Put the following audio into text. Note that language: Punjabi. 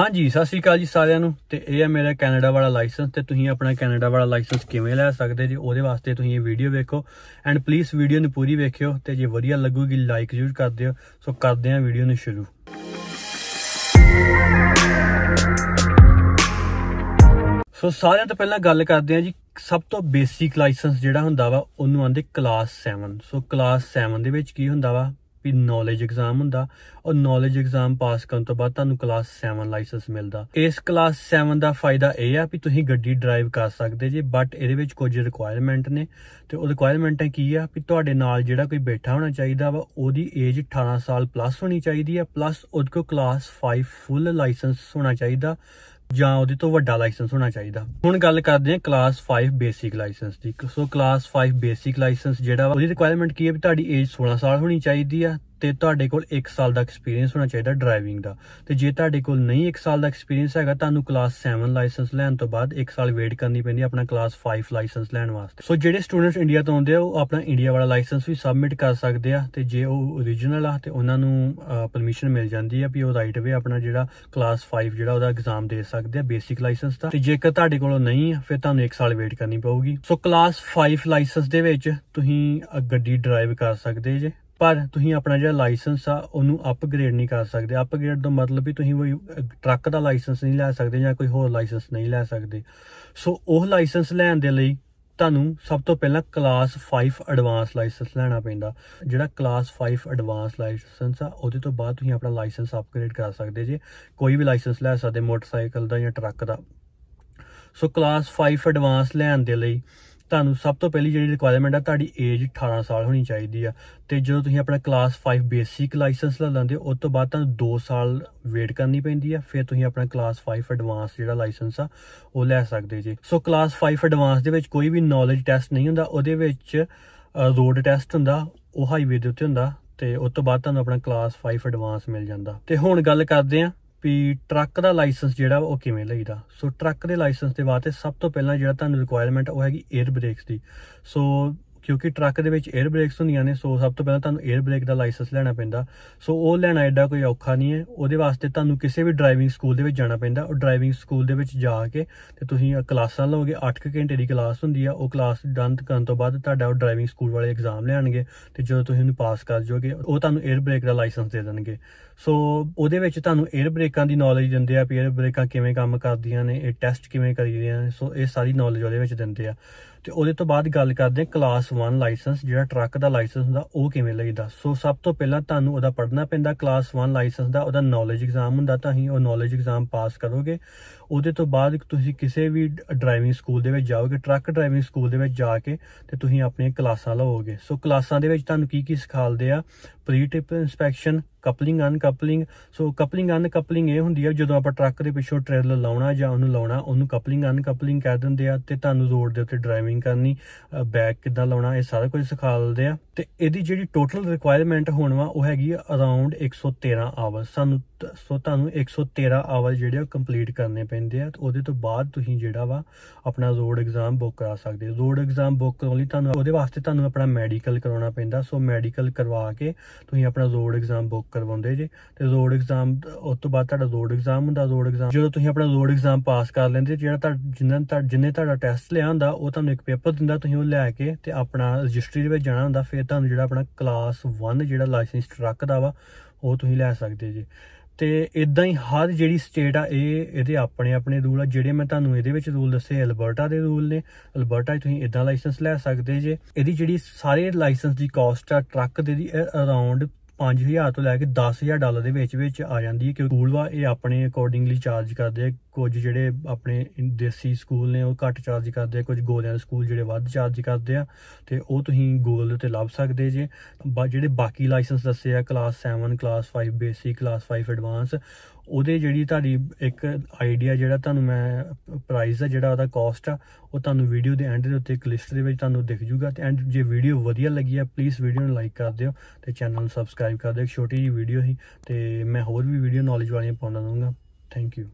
ਹਾਂਜੀ ਸਤਿ ਸ਼੍ਰੀ ਅਕਾਲ ਜੀ ਸਾਰਿਆਂ ਨੂੰ ਤੇ ਇਹ ਹੈ ਮੇਰਾ ਕੈਨੇਡਾ ਵਾਲਾ ਲਾਇਸੈਂਸ ਤੇ ਤੁਸੀਂ ਆਪਣਾ ਕੈਨੇਡਾ ਵਾਲਾ ਲਾਇਸੈਂਸ ਕਿਵੇਂ ਲੈ ਸਕਦੇ ਜੀ ਉਹਦੇ ਵਾਸਤੇ ਤੁਸੀਂ ਇਹ ਵੀਡੀਓ ਵੇਖੋ ਐਂਡ ਪਲੀਜ਼ ਵੀਡੀਓ ਨੂੰ ਪੂਰੀ ਵੇਖਿਓ ਤੇ ਜੇ ਵਧੀਆ ਲੱਗੂਗੀ ਲਾਈਕ ਜ਼ਰੂਰ ਕਰ ਦਿਓ ਸੋ ਕਰਦੇ ਹਾਂ ਵੀਡੀਓ ਨੂੰ ਸ਼ੁਰੂ ਸੋ ਸਾਰਿਆਂ ਤੋਂ ਪਹਿਲਾਂ ਗੱਲ ਕਰਦੇ ਹਾਂ ਜੀ ਸਭ ਤੋਂ ਬੇਸਿਕ ਲਾਇਸੈਂਸ ਜਿਹੜਾ ਹੁੰਦਾ ਵਾ ਉਹਨੂੰ ਆਂਦੇ ਕਲਾਸ 7 ਸੋ ਕਲਾਸ 7 ਦੇ ਵਿੱਚ ਕੀ ਹੁੰਦਾ ਵਾ ਵੀ ਨੌਲੇਜ ਐਗਜ਼ਾਮ ਹੁੰਦਾ ਔਰ ਨੌਲੇਜ ਐਗਜ਼ਾਮ ਪਾਸ ਕਰਨ ਤੋਂ ਬਾਅਦ ਤੁਹਾਨੂੰ ਕਲਾਸ 7 ਲਾਇਸੈਂਸ ਮਿਲਦਾ ਇਸ ਕਲਾਸ 7 ਦਾ ਫਾਇਦਾ ਇਹ ਆ ਵੀ ਤੁਸੀਂ ਗੱਡੀ ਡਰਾਈਵ ਕਰ ਸਕਦੇ ਜੇ ਬਟ ਇਹਦੇ ਵਿੱਚ ਕੁਝ ਰਿਕੁਆਇਰਮੈਂਟ ਨੇ ਤੇ ਉਹ ਹੈ ਕੀ ਆ ਵੀ ਤੁਹਾਡੇ ਨਾਲ ਜਿਹੜਾ ਕੋਈ ਬੈਠਾ ਹੋਣਾ ਚਾਹੀਦਾ ਵਾ ਉਹਦੀ ਏਜ 18 ਸਾਲ ਪਲੱਸ ਹੋਣੀ ਚਾਹੀਦੀ ਆ ਪਲੱਸ ਉਹਦੇ ਕੋਲ ਕਲਾਸ 5 ਫੁੱਲ ਲਾਇਸੈਂਸ ਹੋਣਾ ਚਾਹੀਦਾ ਜਾਂ ਉਹਦੇ ਤੋਂ ਵੱਡਾ ਲਾਇਸੈਂਸ ਹੋਣਾ ਚਾਹੀਦਾ ਹੁਣ ਗੱਲ ਕਰਦੇ ਹਾਂ ਕਲਾਸ 5 ਬੇਸਿਕ ਲਾਇਸੈਂਸ ਦੀ ਸੋ ਕਲਾਸ 5 ਬੇਸਿਕ ਲਾਇਸੈਂਸ ਜਿਹੜਾ ਉਹਦੀ ਰਿਕੁਆਇਰਮੈਂਟ ਕੀ ਹੈ ਵੀ ਤੁਹਾਡੀ ਏਜ 16 ਸਾਲ ਹੋਣੀ ਚਾਹੀਦੀ ਆ ਤੇ ਤੁਹਾਡੇ ਕੋਲ 1 ਸਾਲ ਦਾ ਐਕਸਪੀਰੀਅੰਸ ਹੋਣਾ ਚਾਹੀਦਾ ਡਰਾਈਵਿੰਗ ਦਾ ਤੇ ਜੇ ਤੁਹਾਡੇ ਕੋਲ ਨਹੀਂ 1 ਸਾਲ ਦਾ ਐਕਸਪੀਰੀਅੰਸ ਹੈਗਾ ਤੁਹਾਨੂੰ ਕਲਾਸ 7 ਲਾਇਸੈਂਸ ਲੈਣ ਤੋਂ ਬਾਅਦ 1 ਸਾਲ ਵੇਟ ਕਰਨੀ ਪੈਂਦੀ ਹੈ ਆਪਣਾ ਕਲਾਸ 5 ਲਾਇਸੈਂਸ ਲੈਣ ਵਾਸਤੇ ਸੋ ਜਿਹੜੇ ਸਟੂਡੈਂਟਸ ਇੰਡੀਆ ਤੋਂ ਆਉਂਦੇ ਆ ਉਹ ਆਪਣਾ ਇੰਡੀਆ ਵਾਲਾ ਲਾਇਸੈਂਸ ਵੀ ਸਬਮਿਟ ਕਰ ਸਕਦੇ ਆ ਤੇ ਜੇ ਉਹ origignal ਆ ਤੇ ਉਹਨਾਂ ਨੂੰ ਪਰਮਿਸ਼ਨ ਮਿਲ ਜਾਂਦੀ ਆ ਵੀ ਉਹ ਰਾਈਟ ਵੇ ਆਪਣਾ ਜਿਹੜਾ ਕਲਾਸ 5 ਜਿਹੜਾ ਉਹਦਾ ਐਗਜ਼ਾਮ ਦੇ ਸਕਦੇ ਆ ਬੇਸਿਕ ਲਾਇਸੈਂਸ ਦਾ ਤੇ ਜੇਕਰ ਤੁਹਾਡੇ ਕੋਲ ਨਹੀਂ ਆ ਫਿਰ ਤੁਹਾਨੂੰ 1 ਸਾਲ ਵੇਟ ਕਰਨੀ ਪਊਗੀ ਸੋ ਕਲਾਸ 5 ਲਾਇਸੈਂਸ ਦੇ ਵਿੱਚ ਤੁਸੀਂ ਗੱਡੀ ਡਰਾਈਵ ਕਰ ਸਕਦੇ ਜੇ ਪਰ ਤੁਸੀਂ ਆਪਣਾ ਜਿਹੜਾ ਲਾਇਸੈਂਸ ਆ ਉਹਨੂੰ ਅਪਗ੍ਰੇਡ ਨਹੀਂ ਕਰ ਸਕਦੇ ਅਪਗ੍ਰੇਡ ਦਾ ਮਤਲਬ ਵੀ ਤੁਸੀਂ ਕੋਈ ਟਰੱਕ ਦਾ ਲਾਇਸੈਂਸ ਨਹੀਂ ਲੈ ਸਕਦੇ ਜਾਂ ਕੋਈ ਹੋਰ ਲਾਇਸੈਂਸ ਨਹੀਂ ਲੈ ਸਕਦੇ ਸੋ ਉਹ ਲਾਇਸੈਂਸ ਲੈਣ ਦੇ ਲਈ ਤੁਹਾਨੂੰ ਸਭ ਤੋਂ ਪਹਿਲਾਂ ਕਲਾਸ 5 ਐਡਵਾਂਸ ਲਾਇਸੈਂਸ ਲੈਣਾ ਪੈਂਦਾ ਜਿਹੜਾ ਕਲਾਸ 5 ਐਡਵਾਂਸ ਲਾਇਸੈਂਸ ਆ ਉਹਦੇ ਤੋਂ ਬਾਅਦ ਤੁਸੀਂ ਆਪਣਾ ਲਾਇਸੈਂਸ ਅਪਗ੍ਰੇਡ ਕਰ ਸਕਦੇ ਜੇ ਕੋਈ ਵੀ ਲਾਇਸੈਂਸ ਲੈ ਸਕਦੇ ਮੋਟਰਸਾਈਕਲ ਦਾ ਜਾਂ ਟਰੱਕ ਦਾ ਸੋ ਕਲਾਸ 5 ਐਡਵਾਂਸ ਲੈਣ ਦੇ ਲਈ ਤੁਹਾਨੂੰ ਸਭ ਤੋਂ ਪਹਿਲੀ ਜਿਹੜੀ ਰਿਕੁਆਇਰਮੈਂਟ ਆ ਤੁਹਾਡੀ ਏਜ 18 ਸਾਲ ਹੋਣੀ ਚਾਹੀਦੀ ਆ ਤੇ ਜਦੋਂ ਤੁਸੀਂ ਆਪਣਾ ਕਲਾਸ 5 ਬੇਸਿਕ ਲਾਇਸੈਂਸ ਲੈ ਲੈਂਦੇ ਹੋ ਉਸ ਤੋਂ ਬਾਅਦ ਤੁਹਾਨੂੰ 2 ਸਾਲ ਵੇਟ ਕਰਨੀ ਪੈਂਦੀ ਆ ਫਿਰ ਤੁਸੀਂ ਆਪਣਾ ਕਲਾਸ 5 ਐਡਵਾਂਸ ਜਿਹੜਾ ਲਾਇਸੈਂਸ ਆ ਉਹ ਲੈ ਸਕਦੇ ਜੀ ਸੋ ਕਲਾਸ 5 ਐਡਵਾਂਸ ਦੇ ਵਿੱਚ ਕੋਈ ਵੀ ਨੌਲੇਜ ਟੈਸਟ ਨਹੀਂ ਹੁੰਦਾ ਉਹਦੇ ਵਿੱਚ ਰੋਡ ਟੈਸਟ ਹੁੰਦਾ ਉਹ ਹਾਈਵੇ ਦੇ ਉੱਤੇ ਹੁੰਦਾ ਤੇ ਉਸ ਤੋਂ ਬਾਅਦ ਤੁਹਾਨੂੰ ਆਪਣਾ ਕਲਾਸ 5 ਐਡਵਾਂਸ ਮਿਲ ਜਾਂਦਾ ਤੇ ਹੁਣ ਗੱਲ ਕਰਦੇ ਆਂ ਵੀ ਟਰੱਕ ਦਾ ਲਾਇਸੈਂਸ ਜਿਹੜਾ ਉਹ ਕਿਵੇਂ ਲਈਦਾ ਸੋ ਟਰੱਕ ਦੇ ਲਾਇਸੈਂਸ ਦੇ ਵਾਸਤੇ ਸਭ ਤੋਂ ਪਹਿਲਾਂ ਜਿਹੜਾ ਤੁਹਾਨੂੰ ਰਿਕੁਆਇਰਮੈਂਟ ਉਹ ਹੈਗੀ 에ਅਰ ਬ੍ਰੇਕਸ ਦੀ ਸੋ ਕਿਉਂਕਿ ਟਰੱਕ ਦੇ ਵਿੱਚ 에ਅਰ ਬ੍ਰੇਕਸ ਹੁੰਦੀਆਂ ਨੇ ਸੋ ਸਭ ਤੋਂ ਪਹਿਲਾਂ ਤੁਹਾਨੂੰ 에ਅਰ ਬ੍ਰੇਕ ਦਾ ਲਾਇਸੈਂਸ ਲੈਣਾ ਪੈਂਦਾ ਸੋ ਉਹ ਲੈਣਾ ਐਡਾ ਕੋਈ ਔਖਾ ਨਹੀਂ ਹੈ ਉਹਦੇ ਵਾਸਤੇ ਤੁਹਾਨੂੰ ਕਿਸੇ ਵੀ ਡਰਾਈਵਿੰਗ ਸਕੂਲ ਦੇ ਵਿੱਚ ਜਾਣਾ ਪੈਂਦਾ ਉਹ ਡਰਾਈਵਿੰਗ ਸਕੂਲ ਦੇ ਵਿੱਚ ਜਾ ਕੇ ਤੇ ਤੁਸੀਂ ਕਲਾਸਾਂ ਲਓਗੇ 8 ਘੰਟੇ ਦੀ ਕਲਾਸ ਹੁੰਦੀ ਆ ਉਹ ਕਲਾਸ ਡੰਤ ਕਰਨ ਤੋਂ ਬਾਅਦ ਤੁਹਾਡਾ ਉਹ ਡਰਾਈਵਿੰਗ ਸਕੂਲ ਵਾਲੇ ਐਗਜ਼ਾਮ ਲੈਣਗੇ ਤੇ ਜਦੋਂ ਤੁਸੀਂ ਉਹਨੂੰ ਪਾਸ ਕਰ ਜਾਓਗੇ ਉਹ ਤੁਹਾਨੂੰ 에ਅਰ ਬ੍ਰੇਕ ਦਾ ਲਾਇਸੈਂਸ ਦੇ ਦੇਣਗੇ ਸੋ ਉਹਦੇ ਵਿੱਚ ਤੁਹਾਨੂੰ 에ਅਰ ਬ੍ਰੇਕਾਂ ਦੀ ਨੌਲੇਜ ਦਿੰਦੇ ਆ ਵੀ 에ਅਰ ਬ੍ਰੇਕਾਂ ਕਿਵੇਂ ਕੰਮ ਕਰਦੀਆਂ ਨੇ ਇਹ ਟੈਸਟ ਕਿਵੇਂ ਕਰੀਦੇ ਆ ਸੋ ਇਹ ਸਾਰੀ ਨੌਲੇਜ ਉਹਦੇ ਵਿੱਚ ਦਿੰਦੇ ਆ ਤੇ ਉਹਦੇ ਤੋਂ ਬਾਅਦ ਗੱਲ ਕਰਦੇ ਆ ਕਲਾਸ 1 ਲਾਇਸੈਂਸ ਜਿਹੜਾ ਟਰੱਕ ਦਾ ਲਾਇਸੈਂਸ ਹੁੰਦਾ ਉਹ ਕਿਵੇਂ ਲਈਦਾ ਸੋ ਸਭ ਤੋਂ ਪਹਿਲਾਂ ਤੁਹਾਨੂੰ ਉਹਦਾ ਪੜ੍ਹਨਾ ਪੈਂਦਾ ਕਲਾਸ 1 ਲਾਇਸੈਂਸ ਦਾ ਉਹਦਾ ਨੌਲੇਜ ਐਗਜ਼ਾਮ ਹੁੰਦਾ ਤਾਂ ਹੀ ਉਹ ਨੌਲੇਜ ਐਗਜ਼ਾਮ ਪਾਸ ਕਰੋਗੇ ਉਹਦੇ ਤੋਂ ਬਾਅਦ ਤੁਸੀਂ ਕਿਸੇ ਵੀ ਡਰਾਈਵਿੰਗ ਸਕੂਲ ਦੇ ਵਿੱਚ ਜਾਓਗੇ ਟਰੱਕ ਡਰਾਈਵਿੰਗ ਸਕੂਲ ਦੇ ਵਿੱਚ ਜਾ ਕੇ ਤੇ ਤੁਸੀਂ ਆਪਣੀਆਂ ਕਲਾਸਾਂ ਲਓਗੇ ਸੋ ਕਲਾਸਾਂ ਦੇ ਵਿੱਚ ਤੁਹਾਨੂੰ ਕੀ ਕੀ ਸਿਖਾਲਦੇ ਆ pre trip inspection coupling uncoupling so coupling uncoupling ਇਹ ਹੁੰਦੀ ਹੈ ਜਦੋਂ ਆਪਾਂ ਟਰੱਕ ਦੇ ਪਿੱਛੋਂ ਟ੍ਰੇਲਰ ਲਾਉਣਾ ਜਾਂ ਉਹਨੂੰ ਲਾਉਣਾ ਉਹਨੂੰ ਕਪਲਿੰਗ ਅਨਕਪਲਿੰਗ ਕਹਿ ਦਿੰਦੇ ਆ ਤੇ ਤੁਹਾਨੂੰ ਰੋਡ ਦੇ ਉੱਤੇ ਡਰਾਈਵਿੰਗ ਕਰਨੀ ਬੈਕ ਕਿੱਦਾਂ ਲਾਉਣਾ ਇਹ ਸਾਰਾ ਕੁਝ ਸਿਖਾ ਦਿੰਦੇ ਆ ਤੇ ਇਹਦੀ ਜਿਹੜੀ ਟੋਟਲ ਰਿਕੁਆਇਰਮੈਂਟ ਹੋਣ ਵਾ ਉਹ ਹੈਗੀ ਆ ਅਰਾਊਂਡ 113 ਆਵਰ ਸਾਨੂੰ ਸੋ ਤੁਹਾਨੂੰ 113 ਆਵਰ ਜਿਹੜੇ ਉਹ ਕੰਪਲੀਟ ਕਰਨੇ ਪੈਂਦੇ ਆ ਤੇ ਉਹਦੇ ਤੋਂ ਬਾਅਦ ਤੁਸੀਂ ਜਿਹੜਾ ਵਾ ਆਪਣਾ ਰੋਡ ਐਗਜ਼ਾਮ ਬੁੱਕ ਕਰਾ ਸਕਦੇ ਹੋ ਰੋਡ ਐਗਜ਼ਾਮ ਬੁੱਕ ਕਰਨ ਲਈ ਤੁਹਾਨੂੰ ਉਹਦੇ ਵਾਸਤੇ ਤੁਹਾਨੂੰ ਆਪਣਾ ਮੈਡੀਕਲ ਕਰਾਉਣਾ ਪੈਂਦਾ ਸੋ ਮੈਡੀਕਲ ਕਰਵਾ ਕੇ ਤੁਸੀਂ ਆਪਣਾ ਰੋਡ ਐਗਜ਼ਾਮ ਬੁੱਕ ਕਰਵਾਉਂਦੇ ਜੇ ਤੇ ਰੋਡ ਐਗਜ਼ਾਮ ਉਸ ਤੋਂ ਬਾਅਦ ਤੁਹਾਡਾ ਰੋਡ ਐਗਜ਼ਾਮ ਹੁੰਦਾ ਰੋਡ ਐਗਜ਼ਾਮ ਜਦੋਂ ਤੁਸੀਂ ਆਪਣਾ ਰੋਡ ਐਗਜ਼ਾਮ ਪਾਸ ਕਰ ਲੈਂਦੇ ਜਿਹੜਾ ਤੁਹਾਡਾ ਜਿੰਨਾਂ ਤੁਹਾਡਾ ਜਿੰਨੇ ਤੁਹਾਡਾ ਟੈਸਟ ਲਿਆ ਹੁੰਦਾ ਉਹ ਤੁਹਾਨੂੰ ਇੱਕ ਪੇਪਰ ਦਿੰਦਾ ਤੁਸੀਂ ਉਹ ਲੈ ਕੇ ਤੇ ਆਪਣਾ ਰਜਿਸਟਰੀ ਦੇ ਵਿੱਚ ਜਾਣਾ ਹੁੰਦਾ ਫਿਰ ਤੁਹਾਨੂੰ ਜਿਹੜਾ ਆਪਣਾ ਕਲਾਸ 1 ਜਿਹੜਾ ਲਾਇਸੈਂਸ ਟਰੱਕ ਦਾ ਵਾ ਉਹ ਤੁਸੀਂ ਲੈ ਸਕਦੇ ਜੀ ਤੇ ਇਦਾਂ ਹੀ ਹਰ ਜਿਹੜੀ ਸਟੇਟ ਆ ਇਹ ਇਹਦੇ ਆਪਣੇ ਆਪਣੇ ਰੂਲ ਆ ਜਿਹੜੇ ਮੈਂ ਤੁਹਾਨੂੰ ਇਹਦੇ ਵਿੱਚ ਰੂਲ ਦੱਸੇ ਅਲਬਰਟਾ ਦੇ ਰੂਲ ਨੇ ਅਲਬਰਟਾ 'ਚ ਤੁਸੀਂ ਇਦਾਂ ਲਾਇਸੈਂਸ ਲੈ ਸਕਦੇ ਜੇ ਇਹਦੀ ਜਿਹੜੀ ਸਾਰੇ ਲਾਇਸੈਂਸ ਦੀ ਕਾਸਟ ਆ ਟਰੱਕ ਦੇ ਦੀ ਅਰਾਊਂਡ 5000 ਤੋਂ ਲੈ ਕੇ 10000 ਡਾਲਰ ਦੇ ਵਿੱਚ ਵਿੱਚ ਆ ਜਾਂਦੀ ਹੈ ਕਿਉਂਕਿ ਸਕੂਲ ਵਾ ਇਹ ਆਪਣੇ ਅਕੋਰਡਿੰਗਲੀ ਚਾਰਜ ਕਰਦੇ ਆ ਕੁਝ ਜਿਹੜੇ ਆਪਣੇ ਦੇਸੀ ਸਕੂਲ ਨੇ ਉਹ ਘੱਟ ਚਾਰਜ ਕਰਦੇ ਆ ਕੁਝ ਗੋਲਿਆਂ ਦੇ ਸਕੂਲ ਜਿਹੜੇ ਵੱਧ ਚਾਰਜ ਕਰਦੇ ਆ ਤੇ ਉਹ ਤੁਸੀਂ ਗੂਗਲ ਦੇ ਉੱਤੇ ਲੱਭ ਸਕਦੇ ਜੇ ਜਿਹੜੇ ਬਾਕੀ ਲਾਇਸੈਂਸ ਦੱਸੇ ਆ class 7 class 5 basic class 5 advance ਉਹਦੇ ਜਿਹੜੀ ਤੁਹਾਡੀ ਇੱਕ ਆਈਡੀਆ ਜਿਹੜਾ ਤੁਹਾਨੂੰ ਮੈਂ ਪ੍ਰਾਈਸ ਦਾ ਜਿਹੜਾ ਉਹਦਾ ਕਾਸਟ ਆ ਉਹ ਤੁਹਾਨੂੰ ਵੀਡੀਓ ਦੇ ਐਂਡ ਦੇ ਉੱਤੇ ਇੱਕ ਲਿਸਟ ਦੇ ਵਿੱਚ ਤੁਹਾਨੂੰ ਦਿਖ ਜੂਗਾ ਤੇ ਐਂਡ ਜੇ ਵੀਡੀਓ ਵਧੀਆ ਲੱਗੀ ਆ ਪਲੀਜ਼ ਵੀਡੀਓ ਨੂੰ ਲਾਈਕ ਕਰ ਦਿਓ ਤੇ ਚੈਨਲ ਨੂੰ ਸਬਸਕ੍ਰਾਈਬ ਕਰ ਦਿਓ ਇੱਕ ਛੋਟੀ ਜੀ ਵੀਡੀਓ ਸੀ ਤੇ ਮੈਂ ਹੋਰ ਵੀ ਵੀਡੀਓ ਨੌਲੇਜ ਵਾਲੀਆਂ ਪਾਉਂਦਾ ਰਹੂੰਗਾ ਥੈਂਕ ਯੂ